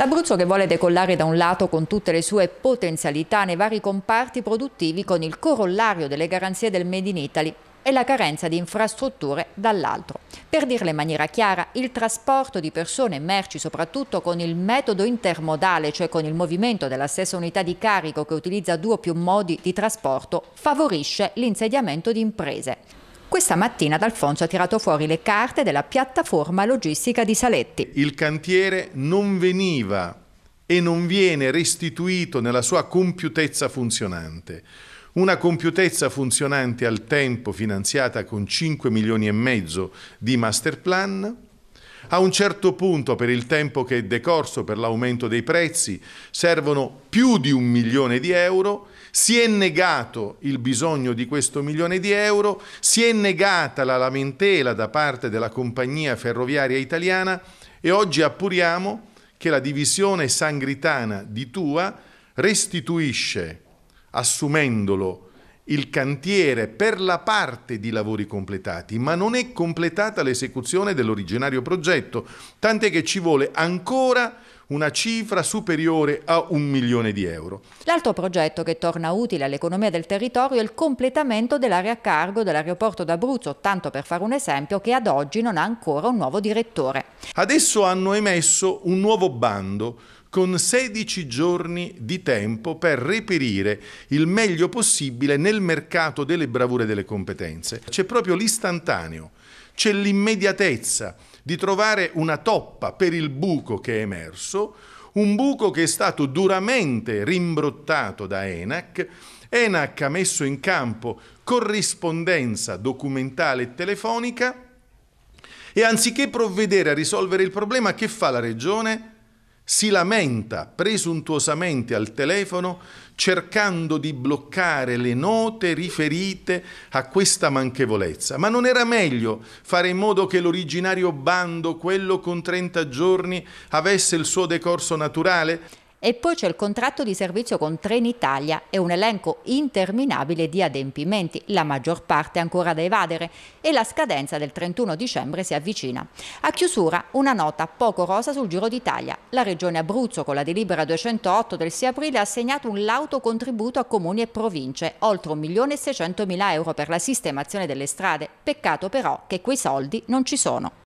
L'Abruzzo che vuole decollare da un lato con tutte le sue potenzialità nei vari comparti produttivi con il corollario delle garanzie del Made in Italy e la carenza di infrastrutture dall'altro. Per dirla in maniera chiara, il trasporto di persone e merci, soprattutto con il metodo intermodale, cioè con il movimento della stessa unità di carico che utilizza due o più modi di trasporto, favorisce l'insediamento di imprese. Questa mattina D'Alfonso ha tirato fuori le carte della piattaforma logistica di Saletti. Il cantiere non veniva e non viene restituito nella sua compiutezza funzionante. Una compiutezza funzionante al tempo finanziata con 5 milioni e mezzo di master plan, a un certo punto, per il tempo che è decorso per l'aumento dei prezzi, servono più di un milione di euro si è negato il bisogno di questo milione di euro, si è negata la lamentela da parte della compagnia ferroviaria italiana e oggi appuriamo che la divisione sangritana di Tua restituisce, assumendolo il cantiere per la parte di lavori completati, ma non è completata l'esecuzione dell'originario progetto, tant'è che ci vuole ancora una cifra superiore a un milione di euro. L'altro progetto che torna utile all'economia del territorio è il completamento dell'area cargo dell'aeroporto d'Abruzzo, tanto per fare un esempio che ad oggi non ha ancora un nuovo direttore. Adesso hanno emesso un nuovo bando con 16 giorni di tempo per reperire il meglio possibile nel mercato delle bravure e delle competenze. C'è proprio l'istantaneo, c'è l'immediatezza di trovare una toppa per il buco che è emerso, un buco che è stato duramente rimbrottato da ENAC. ENAC ha messo in campo corrispondenza documentale e telefonica e anziché provvedere a risolvere il problema, che fa la Regione? si lamenta presuntuosamente al telefono cercando di bloccare le note riferite a questa manchevolezza. Ma non era meglio fare in modo che l'originario bando, quello con 30 giorni, avesse il suo decorso naturale? E poi c'è il contratto di servizio con Trenitalia e un elenco interminabile di adempimenti, la maggior parte ancora da evadere e la scadenza del 31 dicembre si avvicina. A chiusura una nota poco rosa sul Giro d'Italia. La Regione Abruzzo con la delibera 208 del 6 aprile ha assegnato un lauto contributo a comuni e province, oltre 1.600.000 euro per la sistemazione delle strade. Peccato però che quei soldi non ci sono.